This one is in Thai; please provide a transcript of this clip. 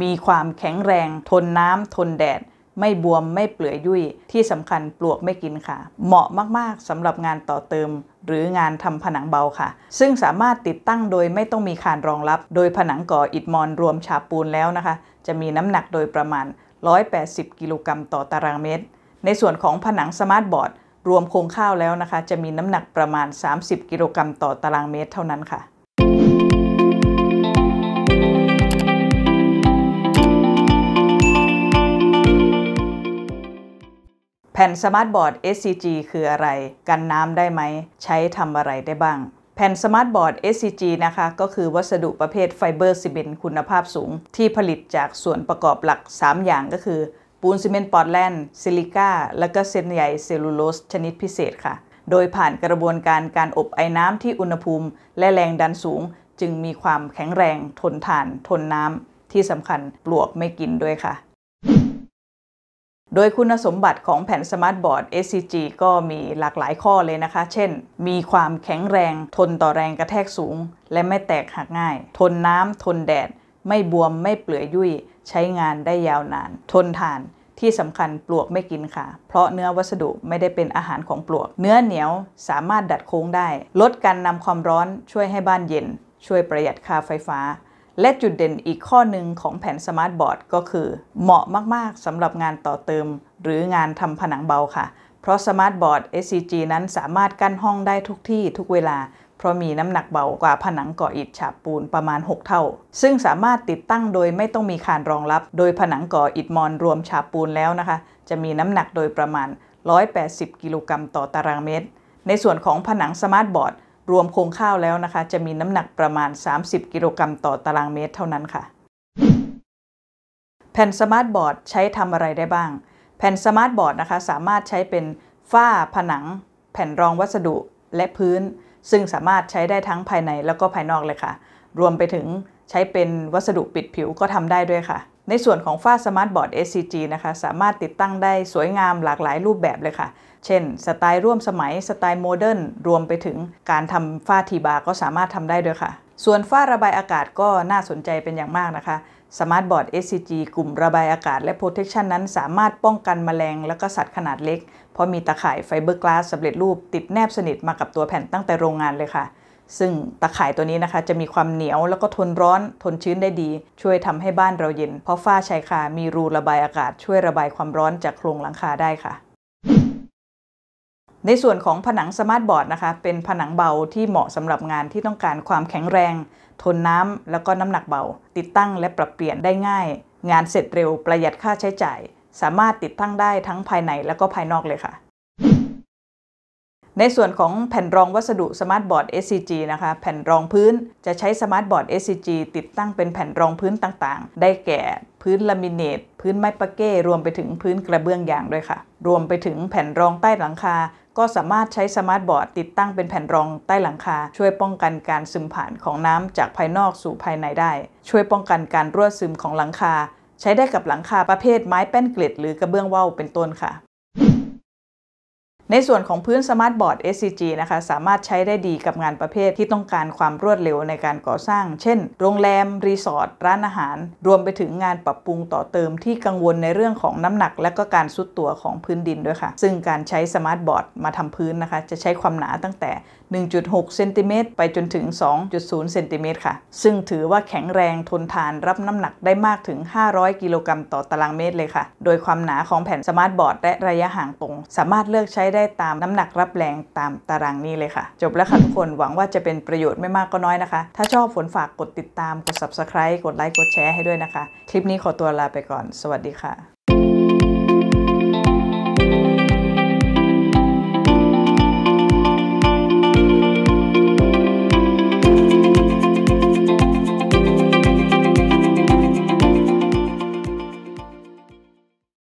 มีความแข็งแรง ทนน้ำ ทนแดด ไม่บวมไม่เปลือยยุ่ย ที่สำคัญปลวกไม่กินค่ะ เหมาะมากๆสำหรับงานต่อเติม หรืองานทำผนังเบาค่ะ ซึ่งสามารถติดตั้งโดยไม่ต้องมีคานรองรับ โดยผนังก่ออิฐมอน รวมฉาบปูนแล้วนะคะ จะมีน้ำหนักโดยประมาณ 180 กิโลกรัมต่อตารางเมตร ในส่วนของผนังสมาร์ทบอร์ดรวมโครงข้าวแล้วนะคะ จะมีน้ำหนักประมาณ 30กิโลกรัมต่อตารางเมตร เท่านั้นค่ะแผ่นสมาร์ทบอร์ด SCG คืออะไร กันน้ำได้ไหม ใช้ทำอะไรได้บ้าง แผ่นสมาร์ทบอร์ด SCG นะคะ ก็คือวัสดุประเภทไฟเบอร์ซีเมนต์คุณภาพสูง ที่ผลิตจากส่วนประกอบหลัก 3 อย่างก็คือปูนซีเมนต์ปอร์แลนด์ซิลิก้าและก็เส้นใยเซลลูโลสชนิดพิเศษค่ะ โดยผ่านกระบวนการการอบไอ้น้ำที่อุณหภูมิ และแรงดันสูง จึงมีความแข็งแรงทนทานทนน้ำที่สำคัญปลวกไม่กินด้วยค่ะโดยคุณสมบัติของแผ่นสมาร์ทบอร์ด SCG ก็มีหลากหลายข้อเลยนะคะ เช่น มีความแข็งแรง ทนต่อแรงกระแทกสูง และไม่แตกหักง่าย ทนน้ำ ทนแดด ไม่บวม ไม่เปลือยยุ่ย ใช้งานได้ยาวนาน ทนทานที่สำคัญปลวกไม่กินค่ะ เพราะเนื้อวัสดุไม่ได้เป็นอาหารของปลวก เนื้อเหนียวสามารถดัดโค้งได้ ลดการนำความร้อน ช่วยให้บ้านเย็น ช่วยประหยัดค่าไฟฟ้าและจุดเด่นอีกข้อหนึ่งของแผ่นสมาร์ทบอร์ดก็คือ เหมาะมาก ๆ สำหรับงานต่อเติม หรืองานทำผนังเบาค่ะ เพราะสมาร์ทบอร์ด SCG นั้นสามารถกั้นห้องได้ทุกที่ทุกเวลา เพราะมีน้ำหนักเบากว่าผนังก่ออิฐฉาบปูนประมาณ 6 เท่า ซึ่งสามารถติดตั้งโดยไม่ต้องมีคานรองรับ โดยผนังก่ออิฐมอนรวมฉาบปูนแล้วนะคะ จะมีน้ำหนักโดยประมาณ 180กิโลกรัมต่อตารางเมตร ในส่วนของผนังสมาร์ทบอร์ดรวมโครงข้าวแล้วนะคะ จะมีน้ำหนักประมาณ 30 กิโลกรัมต่อตารางเมตรเท่านั้นค่ะ แผ่นสมาร์ทบอร์ดใช้ทำอะไรได้บ้าง แผ่นสมาร์ทบอร์ดนะคะสามารถใช้เป็นฝ้าผนัง แผ่นรองวัสดุและพื้น ซึ่งสามารถใช้ได้ทั้งภายในแล้วก็ภายนอกเลยค่ะ รวมไปถึงใช้เป็นวัสดุปิดผิวก็ทำได้ด้วยค่ะในส่วนของฝ้าสมาร์ทบอร์ด SCG นะคะ สามารถติดตั้งได้สวยงามหลากหลายรูปแบบเลยค่ะ เช่นสไตล์ร่วมสมัยสไตล์โมเดิร์นรวมไปถึงการทำฝ้าทีบาร์ก็สามารถทำได้ด้วยค่ะ ส่วนฝ้าระบายอากาศก็น่าสนใจเป็นอย่างมากนะคะ สมาร์ทบอร์ด SCG กลุ่มระบายอากาศและ Protection นั้น สามารถป้องกันมแมลงและก็สัตว์ขนาดเล็ก เพราะมีตะข่ายไฟเบอร์กลาสสำเร็จรูปติดแนบสนิทมากับตัวแผ่นตั้งแต่โรงงานเลยค่ะซึ่งตะข่ายตัวนี้นะคะจะมีความเหนียวแล้วก็ทนร้อน ทนชื้นได้ดี ช่วยทำให้บ้านเราเย็น เพราะฝ้าชายคา มีรูระบายอากาศ ช่วยระบายความร้อนจากโครงหลังคาได้ค่ะ ในส่วนของผนังสมาร์ทบอร์ดนะคะเป็นผนังเบาที่เหมาะสำหรับงานที่ต้องการความแข็งแรง ทนน้ำ แล้วก็น้ำหนักเบา ติดตั้งและปรับเปลี่ยนได้ง่าย งานเสร็จเร็วประหยัดค่าใช้จ่าย สามารถติดตั้งได้ทั้งภายในและก็ภายนอกเลยค่ะในส่วนของแผ่นรองวัสดุสมาร์ทบอร์ด SCG นะคะ แผ่นรองพื้นจะใช้สมาร์ทบอร์ด SCG ติดตั้งเป็นแผ่นรองพื้นต่างๆ ได้แก่พื้นลามิเนต พื้นไม้ปะเก้ รวมไปถึงพื้นกระเบื้องยางด้วยค่ะ รวมไปถึงแผ่นรองใต้หลังคา ก็สามารถใช้สมาร์ทบอร์ดติดตั้งเป็นแผ่นรองใต้หลังคา ช่วยป้องกันการซึมผ่านของน้ำจากภายนอกสู่ภายในได้ ช่วยป้องกันการรั่วซึมของหลังคา ใช้ได้กับหลังคาประเภทไม้แป้นเกล็ดหรือกระเบื้องว่าวเป็นต้นค่ะในส่วนของพื้นสมาร์ทบอร์ด SCG นะคะ สามารถใช้ได้ดีกับงานประเภทที่ต้องการความรวดเร็วในการก่อสร้าง เช่น โรงแรม รีสอร์ทร้านอาหาร รวมไปถึงงานปรับปรุงต่อเติมที่กังวลในเรื่องของน้ำหนัก และก็การซุดตัวของพื้นดินด้วยค่ะ ซึ่งการใช้สมาร์ทบอร์ดมาทำพื้นนะคะ จะใช้ความหนาตั้งแต่ 1.6เซนติเมตรไปจนถึง 2.0เซนติเมตรค่ะ ซึ่งถือว่าแข็งแรงทนทานรับน้ำหนักได้มากถึง 500 กิโลกรัมต่อตารางเมตรเลยค่ะ โดยความหนาของแผ่นสมาร์ทบอร์ดและระยะห่างตรงสามารถเลือกใช้ได้ได้ตามน้ำหนักรับแรงตามตารางนี้เลยค่ะ จบแล้วค่ะทุกคน หวังว่าจะเป็นประโยชน์ไม่มากก็น้อยนะคะ ถ้าชอบฝนฝากกดติดตามกด subscribe กดไลค์กดแชร์ให้ด้วยนะคะ คลิปนี้ขอตัวลาไปก่อนสวัสดีค่ะ